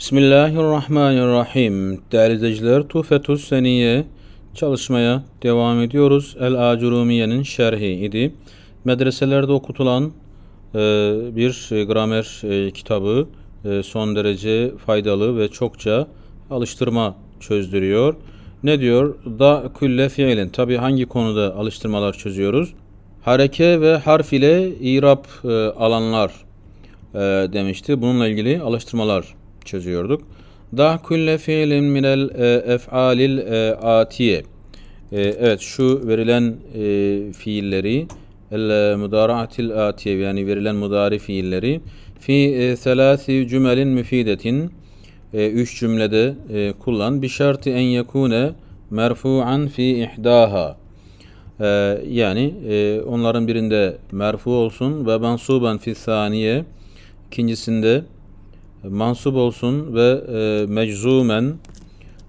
Bismillahirrahmanirrahim. Değerli izleyiciler, Tufetus Seniye çalışmaya devam ediyoruz. El Acurumiye'nin şerhi idi. Medreselerde okutulan e, bir gramer e, kitabı e, son derece faydalı ve çokça alıştırma çözdürüyor. Ne diyor? Da külle fiilin. Tabi hangi konuda alıştırmalar çözüyoruz? Hareke ve harf ile irap e, alanlar e, demişti. Bununla ilgili alıştırmalar çözüyorduk. Da külle fiilin minel e, ef'alil e, atiye. E, evet şu verilen e, fiilleri el mudaraatil atiye yani verilen mudari fiilleri fi selasi cümelin müfidetin üç cümlede e, kullan. Bi şartı en yekune merfu'an fi ihdaha. E, yani e, onların birinde merfu olsun ve mensuben fi saniye ikincisinde mansub olsun ve e, meczumen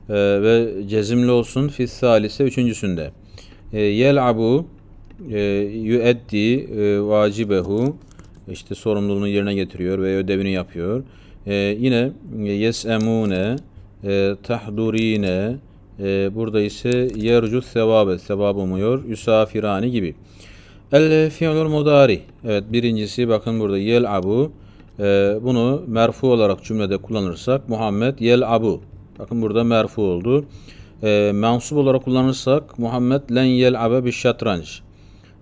e, ve cezimli olsun fis salise üçüncüsünde. E, yel'abu e, yüeddi e, vacibehu işte sorumluluğunu yerine getiriyor ve ödevini yapıyor. E, yine yesemune e, e tahdurine e, burada ise yercu sevabe sevap umuyor. Yusafirani gibi. El fi'lul mudari. Evet birincisi bakın burada yel'abu abu e, bunu merfu olarak cümlede kullanırsak Muhammed yel abu. Bakın burada merfu oldu. E, mensup olarak kullanırsak Muhammed len yel abe bir şatranç.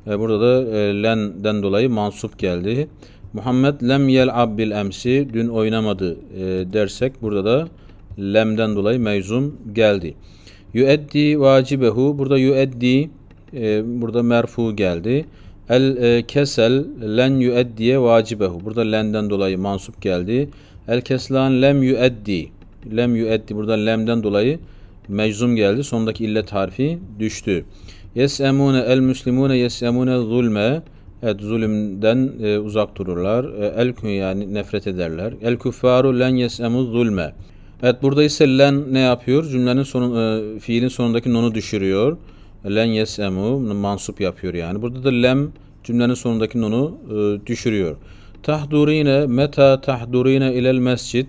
E, ee, burada da e, len'den dolayı mansup geldi. Muhammed lem yel ab bil emsi dün oynamadı e, dersek burada da lem'den dolayı mevzum geldi. Yüeddi vacibehu burada yüeddi e, burada merfu geldi. El e, kesel len yüeddiye vacibehu. Burada lenden dolayı mansup geldi. El keslan lem yüeddi. Lem yüeddi. Burada lemden dolayı meczum geldi. Sondaki illet harfi düştü. Yesemune el müslimune yesemune zulme. Evet zulümden e, uzak dururlar. E, el yani nefret ederler. El küffaru len yesemu zulme. Evet burada ise len ne yapıyor? Cümlenin sonu, e, fiilin sonundaki nonu düşürüyor len yesemu mansup yapıyor yani. Burada da lem cümlenin sonundaki nunu e, düşürüyor. Tahdurine meta tahdurine ilel mescid.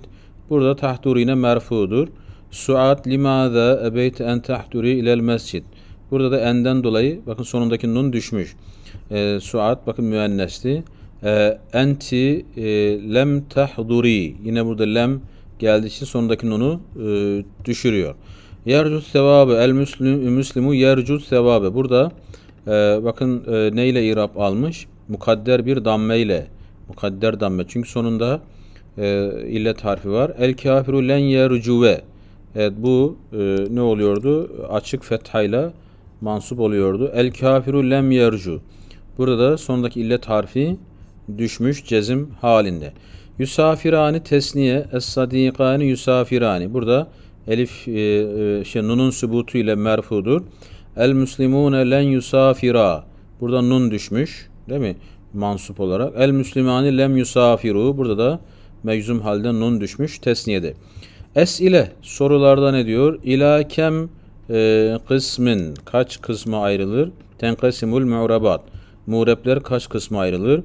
Burada tahdurine merfudur. Suat limaza ebeyt en tahduri ilel mescid. Burada da enden dolayı bakın sonundaki nun düşmüş. E, suat bakın müennesti. E, enti e, lem tahduri. Yine burada lem geldiği için sonundaki nunu e, düşürüyor. Yercus sevabı el Müslümü müslimu yercus sevabı. Burada e, bakın e, neyle irap almış? Mukadder bir dammeyle. Mukadder damme. Çünkü sonunda e, illet harfi var. El kafiru len yercuve. Evet bu e, ne oluyordu? Açık fethayla mansup oluyordu. El kafiru lem yercu. Burada da sondaki illet harfi düşmüş cezim halinde. Yusafirani tesniye, es-sadikani yusafirani. Burada elif e, e, şey nunun sübutu ile merfudur. El müslimune len yusafira. Burada nun düşmüş değil mi? Mansup olarak. El müslimani lem yusafiru. Burada da meczum halde nun düşmüş tesniyede. Es ile sorularda ne diyor? İla kem e, kısmin kaç kısma ayrılır? Tenkasimul mu'rabat. Mu'repler kaç kısma ayrılır?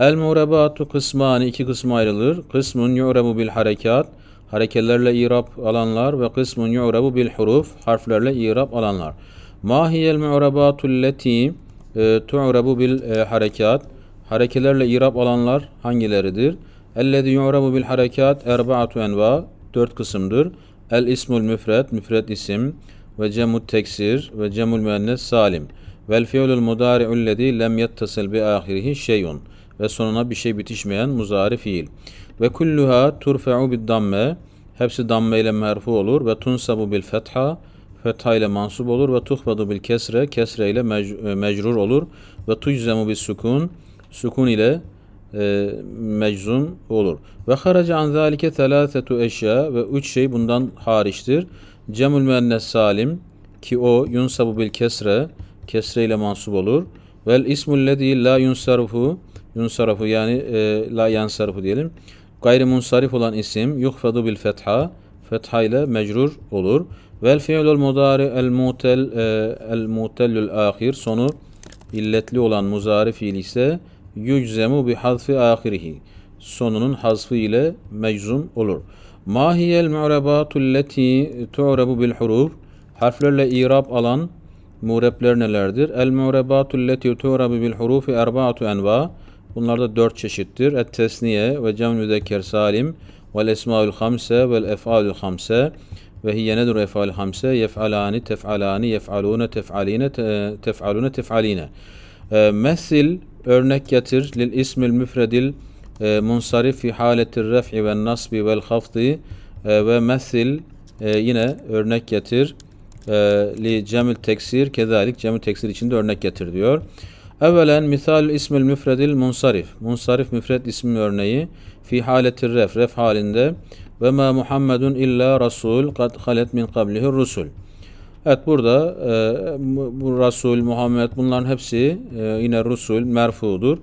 El mu'rabatu kısmani iki kısma ayrılır. Kısmun yu'rabu bil harekat harekelerle Irab alanlar ve kısmun yu'rabu bil huruf harflerle Irab alanlar. Ma hiyel mu'rabatul leti e, tu'rabu bil e, harekat harekelerle Irab alanlar hangileridir? Ellezî yu'rabu bil harekat erbaatu enva dört kısımdır. El ismul müfret müfret isim ve cemut teksir ve cemul müennes salim. Vel fi'lul mudari'ullezî lem yettasıl bi ahirihi şey'un ve sonuna bir şey bitişmeyen muzari fiil. Ve kulluha turfe'u bid damme. Hepsi damme ile merfu olur. Ve tunsabu bil fetha. Fetha ile mansup olur. Ve tuhbedu bil kesre. Kesre ile mec- e, mecrur olur. Ve tujzemu bis sukun. Sukun ile e, meczum olur. Ve haraca an zalike thalâsetu eşya ve üç şey bundan hariçtir. Cemül müennes salim ki o yunsabu bil kesre kesre ile mansup olur. Vel ismul lezî la yunsarfu yunsarafu yani e, la yansarfu diyelim. Gayrimunsarif olan isim yuhfadu bil fetha fetha ile mecrur olur. Vel fiilul mudari el mutel e, el mutellül ahir sonu illetli olan muzari fiil ise yüczemu bi hazfi ahirihi sonunun hazfı ile meczum olur. Mahiyel mu'rebatu leti tu'rebu bil huruf harflerle irab alan mürepler nelerdir? El mu'rebatu leti tu'rebu bil hurufi erbaatu enva' Bunlar da dört çeşittir. Et tesniye ve cem müzekker salim vel esmaül hamse vel efalül hamse ve hiye nedir efal hamse yef'alani tef'alani yef'alune tef'aline tef'alune tef'aline ee, mesil örnek getir lil ismil müfredil e, munsarif fi haletir ref'i ve nasbi vel hafdi ee, ve mesil e, yine örnek getir ee, li cemil teksir kezalik cemil teksir içinde örnek getir diyor. Evvelen misal ismil müfredil munsarif. Munsarif müfred ismi örneği fi haletir ref. Ref halinde ve ma Muhammedun illa rasul kad halet min kablihi rusul. Evet burada e, bu Rasul, Muhammed bunların hepsi e, yine Rusul, merfudur.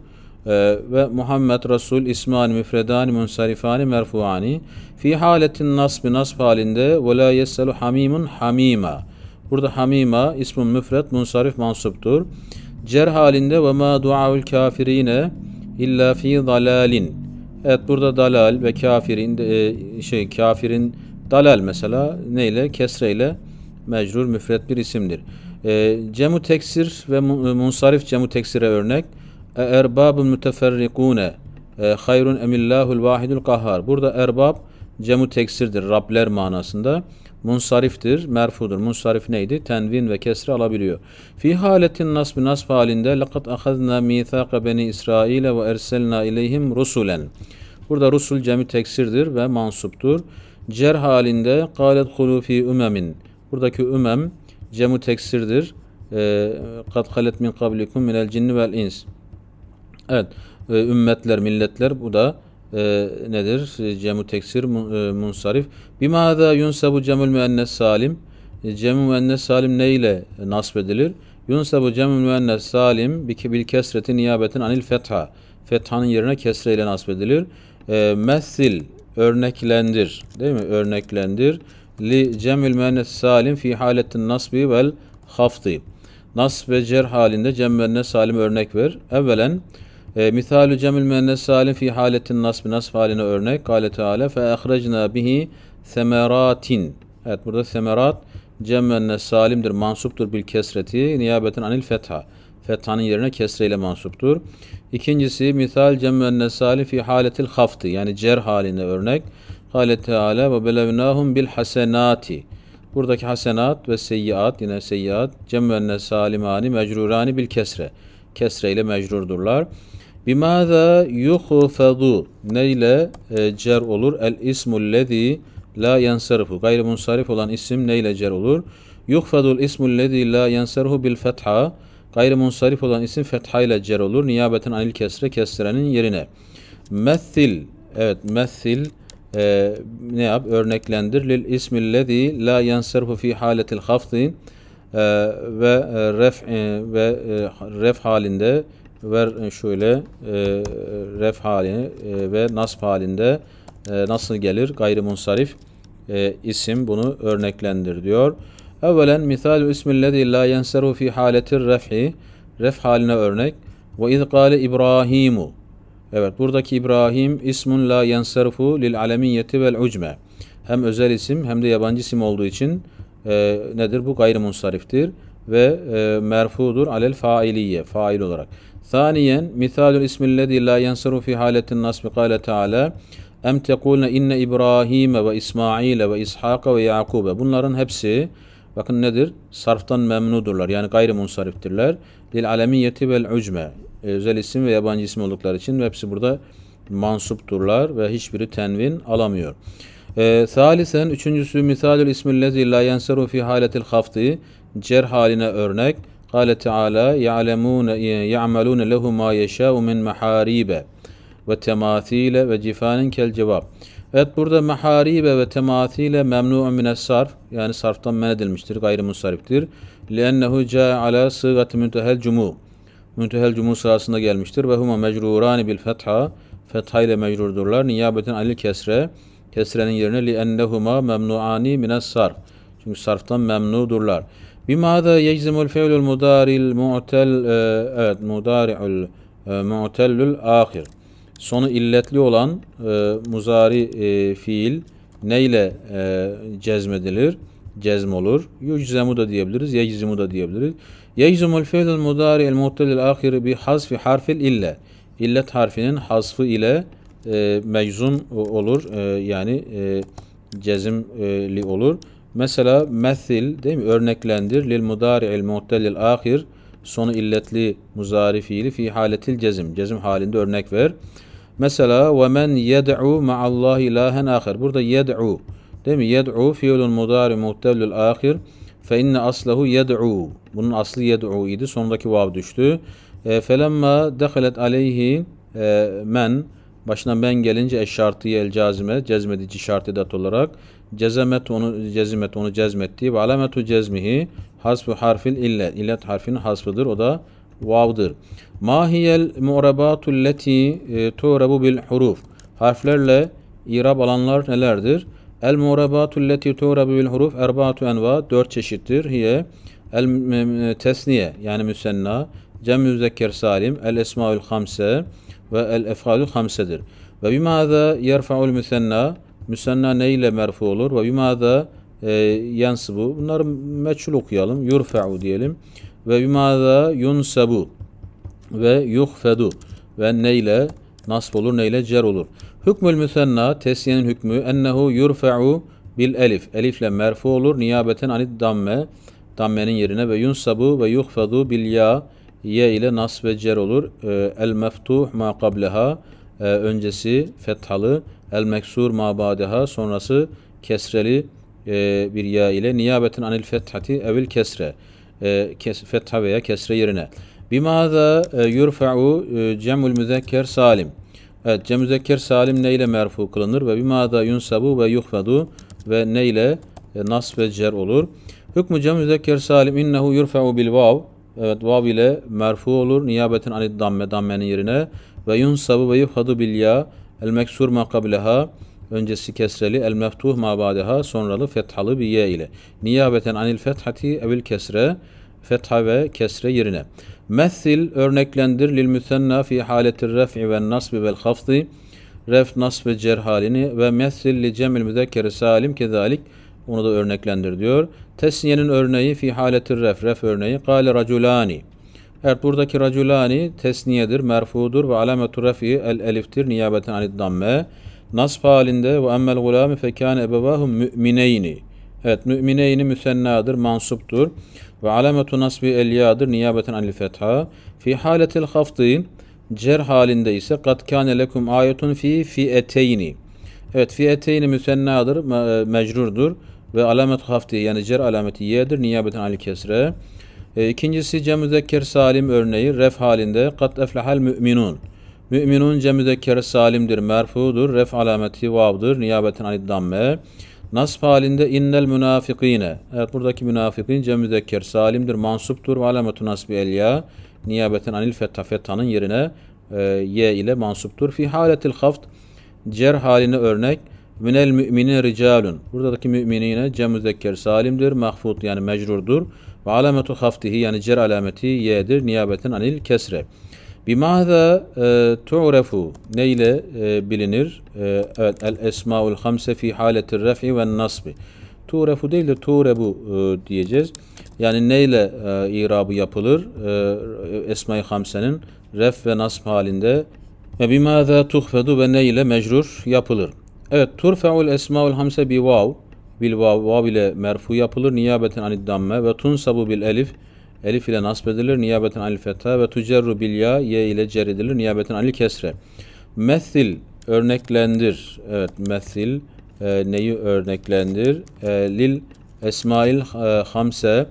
E, ve Muhammed, Rasul, İsmani, Müfredani, Münsarifani, Merfuani. Fi haletin nasbi nasb halinde ve la yesselu hamimun hamima. Burada hamima ismun müfred, munsarif, mansuptur cer halinde ve ma duaul kafirine illa fi dalalin. Evet burada dalal ve kafirin e, şey kafirin dalal mesela neyle kesreyle mecrur müfret bir isimdir. E, cemu teksir ve e, munsarif cemu teksire örnek. E, erbabun müteferrikune e, hayrun emillahul vahidul kahhar. Burada erbab cemu teksirdir. Rabler manasında munsariftir, merfudur. Munsarif neydi? Tenvin ve kesri alabiliyor. Fi haletin nasb nasb halinde لَقَدْ أَخَذْنَا مِيثَاقَ بَنِي إِسْرَائِيلَ وَاَرْسَلْنَا اِلَيْهِمْ rusulen. Burada rusul cemi teksirdir ve mansuptur. Cer halinde قَالَتْ خُلُوفِي ümemin. Buradaki ümem cemu teksirdir. قَدْ ee, min kablikum قَبْلِكُمْ مِنَ الْجِنِّ ins. Evet, e, ümmetler, milletler bu da e, nedir? Ee, Cemu teksir munsarif e, munsarif. Bimada yunsabu cemül müennes salim. E, ee, cemü müennes salim ne ile nasb edilir? Yunsabu cemül müennes salim bil kesreti niyabetin anil fetha. Fethanın yerine kesre ile nasb edilir. E, mesil örneklendir. Değil mi? Örneklendir. Li cemül müennes salim fi haletin nasbi vel hafti. Nasb ve cer halinde cem müennes salim örnek ver. Evvelen e, Mithalü cemil müennes salim fi haletin nasb nasb haline örnek. Kale Teala fe ehrecna bihi semeratin. Evet burada semerat cem müennes salimdir. Mansuptur bil kesreti niyabeten anil fetha. Fethanın yerine kesreyle mansuptur. İkincisi mithal cem müennes salim fi haletil hafti. Yani cer haline örnek. Kale Teala ve belevnahum bil hasenati. Buradaki hasenat ve seyyiat yine seyyiat cem müennes salimani mecrurani bil kesre. Kesre ile mecrurdurlar. Bimaza yuhfadu neyle e, cer olur? El ismul lezi la yansarifu. Gayrı munsarif olan isim neyle cer olur? Yuhfadul ismul lezi la yansarifu bil fetha. Gayrı munsarif olan isim fetha ile cer olur. Niyabeten anil kesre kestirenin yerine. Methil. Evet methil. E, ne yap? Örneklendir. Lil ismil la yansarifu fi haletil hafzi. Ee, ve e, ref e, ve e, ref halinde ver e, şöyle e, ref halini e, ve nasp halinde e, nasıl gelir gayrimunsarif e, isim bunu örneklendir diyor. Evvelen misal ismillezî la yenseru fi haletir ref'i ref haline örnek ve iz İbrahimu Evet buradaki İbrahim ismun la yenserfu lil alemiyeti vel ucme hem özel isim hem de yabancı isim olduğu için e, nedir bu gayrimunsariftir ve e, merfudur alel failiye fail olarak. Saniyen misalul ismillezî la yansuru fi haletin nasbi kâle teâlâ Em tekulne inne İbrahim'e ve İsmail'e ve İshak'a ve Yakub'e. Bunların hepsi bakın nedir? Sarftan memnudurlar. Yani gayrimunsariftirler. Lil alemiyeti vel ucme. E, özel isim ve yabancı isim oldukları için hepsi burada mansupturlar ve hiçbiri tenvin alamıyor. E, salisen üçüncüsü misalül ismillezî la yenseru fi haletil hafti. Cer haline örnek. Kale Teala ya'lemune ya'malune lehu ma yeşâ'u min maharibe ve temâthile ve cifanin kel cevap. Evet burada maharibe ve temâthile memnu'un mines sarf yani sarftan men edilmiştir, gayrimusariftir. Lennehu ala sığatı müntehel cumu. Müntehel cumu sırasında gelmiştir ve huma mecrurani bil fetha. Fetha ile mecrurdurlar. Niyabeten alil kesre. Kesrenin yerine li ennehuma memnuani mines sarf. Çünkü sarftan memnudurlar. Bimada yeczimul fe'lul mudaril mu'tel e, evet mudari'ul e, mu'tellül ahir. Sonu illetli olan e, muzari e, fiil neyle e, cezmedilir? Cezm olur. Yüczemu da diyebiliriz. Yeczemu da diyebiliriz. Yeczimul fe'lul mudari'ul mu'tellül ahir bi hasfi harfil ille. İllet harfinin hasfı ile e, meczum olur. E, yani e, cezimli olur. Mesela mesil değil mi? Örneklendir. Lil mudari'il muhtellil ahir. Sonu illetli muzari fiili fi haletil cezim. Cezim halinde örnek ver. Mesela ve men yed'u ma'allahi ilahen ahir. Burada yed'u değil mi? Yed'u fiilun mudari muhtellil ahir. Fe inne aslahu yed'u. Bunun aslı yed'u idi. Sonundaki vav düştü. E, felemma dehalet aleyhi e, men. Başına men gelince eşşartiye el cazime. Cezmedici şartı dat olarak cezemet onu cezimet onu cezmetti ve alametu cezmihi hasbu harfil illet illet harfinin hasfıdır o da vav'dır. Mahiyel mu'rabatu leti e, tu'rabu bil huruf harflerle irab alanlar nelerdir? El mu'rabatu leti tu'rabu bil huruf erbaatu enva dört çeşittir. Hiye el tesniye yani müsenna cem-i zekker salim el esmaül hamse ve el efalül hamsedir. Ve bimâze yerfa'ul müsenna müsenna ne ile merfu olur ve bimada e, yansıbu. Bunları meçhul okuyalım. Yurfa'u diyelim. Ve bimada yunsabu ve yuhfedu ve ne ile nasb olur ne ile cer olur. Hükmül müsenna tesyenin hükmü ennehu yurfa'u bil elif. Elifle merfu olur. Niyabeten anid damme. Dammenin yerine ve yunsabu ve yuhfedu bil ya. Ye ile nasb ve cer olur. E, el meftuh ma kableha. E, öncesi fethalı el meksur mabadeha sonrası kesreli e, bir ya ile niyabetin anil fethati evil kesre e, kes, fetha veya kesre yerine. Bimada e, yurfa'u e, cemul müzekker salim. Evet cem müzekker salim ne ile merfu kılınır ve bimada yunsabu ve yuhfadu ve ne ile e, nas ve cer olur. Hükmü cem müzekker salim innehu yurfa'u bil vav. Evet vav ile merfu olur. Niyabetin anil damme dammenin yerine ve yunsabu ve yuhfadu bil ya El meksur ma kableha öncesi kesreli el meftuh ma badeha sonralı fethalı bir ye ile. Niyabeten anil fethati evil kesre fetha ve kesre yerine. Methil örneklendir lil müsenna fi haletir ref'i ve nasbi vel hafzi ref nasb ve cer halini ve methil li cemil müzekkeri salim kezalik onu da örneklendir diyor. Tesniyenin örneği fi haletir ref ref örneği kale raculani Evet buradaki raculani tesniyedir, merfudur ve alametu refi el eliftir niyabeten anid damme. Nasb halinde ve emmel gulami fekâne ebevâhum mü'mineyni. Evet mü'mineyni müsennadır, mansuptur. Ve alametu nasbi elyadır niyabeten anil fetha. Fi haletil hafti cer halinde ise kad kâne lekum ayetun fi fi'eteyni. Evet fi'eteyni müsennadır, mecrurdur. Ve alamet hafti yani cer alameti yedir niyabeten anil kesre. E, ikincisi ikincisi cemüzekker salim örneği ref halinde kat eflehal müminun. Müminun cemüzekker salimdir, merfudur, ref alameti vavdır, niyabetin anid damme. Nasb halinde innel münafikine. Evet buradaki münafikin cemüzekker salimdir, mansuptur ve alametu nasbi elya. Niyabetin anil fetha fethanın yerine e, ye ile mansuptur. Fi haletil haft cer haline örnek. Minel müminin ricalun. Buradaki müminine cemüzekker salimdir, mahfut yani mecrurdur. Ve alametu haftihi yani cer alameti ye'dir niyabeten anil kesre. Bimâza e, tu'refu ne ile e, bilinir? E, evet el esmaul hamse fi haletir ref'i ve nasbi. Tu'refu değildir tu'rebu e, diyeceğiz. Yani neyle e, irabı yapılır? E, Esma-i Hamse'nin ref ve nasb halinde ve bimâzâ tuhfedu ve ne ile mecrur yapılır? Evet, turfe'ul esmaul hamse bi vav bil vav ile merfu yapılır niyabeten anid damme ve tunsabu bil elif elif ile nasb edilir niyabeten anil fetha ve tucerru bil ya ye ile cer edilir niyabeten anil kesre. Mesil örneklendir. Evet mesil e, neyi örneklendir? E, lil esmail e, hamse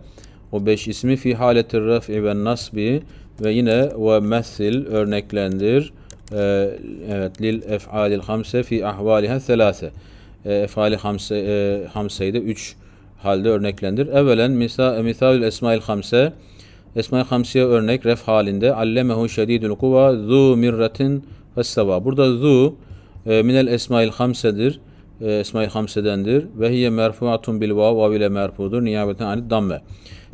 o beş ismi fi haletir raf'i ve nasbi ve yine ve mesil örneklendir. E, evet lil ef'alil hamse fi ahvaliha selase e, efali hamse, e, hamseyi de üç halde örneklendir. Evvelen misal, misalül esmail hamse Esma-i Hamsi'ye örnek ref halinde allemehu şedidül kuva zu mirratin fesseva. Burada zu e, minel esmail hamsedir. E, esmail hamsedendir. Ve hiye merfuatun bil vav vav ile merfudur. Niyabeten anid damme.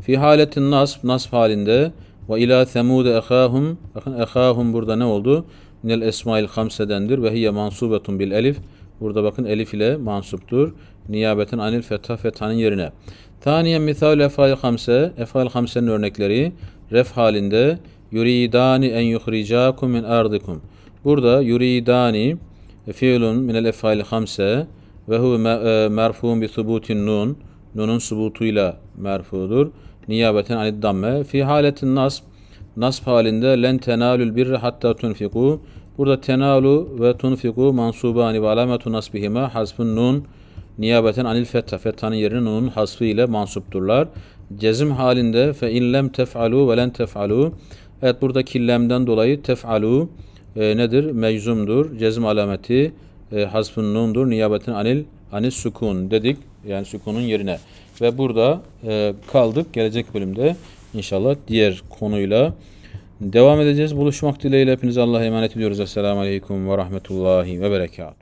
Fi haletin nasb, nasb halinde ve ila semude ehahum. Bakın ehahum burada ne oldu? Minel esmail hamsedendir. Ve hiye mansubetun bil elif. Burada bakın elif ile mansuptur. Niyabeten anil fetha fethanın yerine. Taniye misal efail hamse. Efail hamsenin örnekleri ref halinde yuridani en yuhricakum min ardikum. Burada yuridani fiilun minel efail hamse ve hu e, merfuun bi subutin nun. Nunun subutuyla merfudur. Niyabeten anid damme. Fi haletin nasb. Nasb halinde len tenalül birre hatta tunfiku. Burada tenalu ve tunfiku mansubani ve alametu nasbihime hasbun nun niyabeten anil fetha. Fethanın yerine nunun hasfı ile mansupturlar. Cezim halinde fe in lem tef'alu ve len tef'alu. Evet buradaki killemden dolayı tef'alu e, nedir? Meczumdur. Cezim alameti e, hasbun nundur. Niyabeten anil anil sukun dedik. Yani sukunun yerine. Ve burada e, kaldık. Gelecek bölümde inşallah diğer konuyla Devam edeceğiz. Buluşmak dileğiyle hepinize Allah'a emanet ediyoruz. Esselamu Aleyküm ve Rahmetullahi ve berekat.